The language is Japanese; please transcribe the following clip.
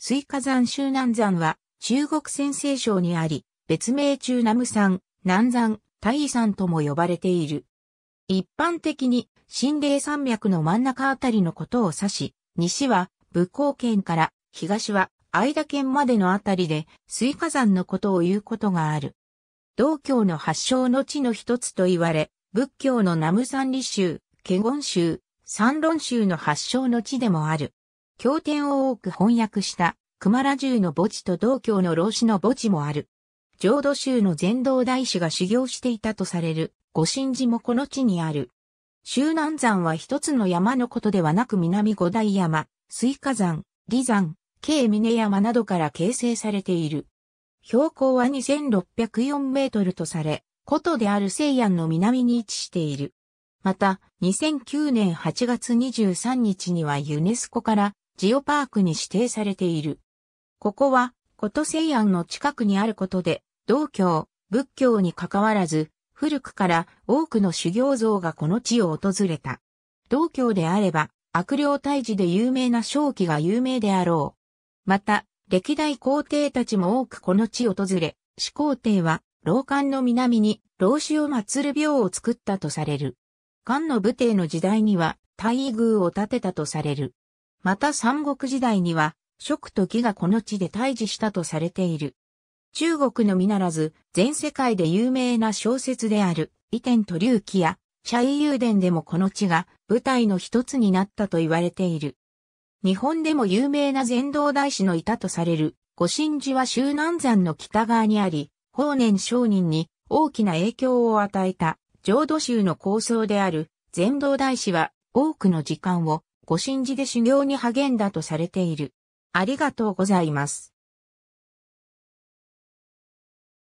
水火山周南山は、中国先西省にあり、別名中南山、南山、大山とも呼ばれている。一般的に、神霊山脈の真ん中あたりのことを指し、西は武功県から東は愛田県までのあたりで水火山のことを言うことがある。道教の発祥の地の一つと言われ、仏教の南無三里宗、華厳宗、三論宗の発祥の地でもある。経典を多く翻訳した、熊良銃の墓地と道教の老子の墓地もある。浄土宗の禅道大師が修行していたとされる、御神寺もこの地にある。周南山は一つの山のことではなく南五大山、水火山、李山、京峰山などから形成されている。標高は2604メートルとされ、古都である西安の南に位置している。また、2009年8月23日にはユネスコからジオパークに指定されている。ここは、古都西安の近くにあることで、道教、仏教に関わらず、古くから多くの修行像がこの地を訪れた。道教であれば、悪霊退治で有名な正気が有名であろう。また、歴代皇帝たちも多くこの地を訪れ、始皇帝は、老館の南に老子を祀る廟を作ったとされる。漢の武帝の時代には、大尉宮を建てたとされる。また三国時代には、蜀と義がこの地で退治したとされている。中国のみならず、全世界で有名な小説である、李天と隆起や、社員油伝でもこの地が舞台の一つになったと言われている。日本でも有名な禅道大師のいたとされる、御神寺は周南山の北側にあり、法然上人に大きな影響を与えた、浄土宗の構想である、禅道大師は多くの時間をご神事で修行に励んだとされている。ありがとうございます。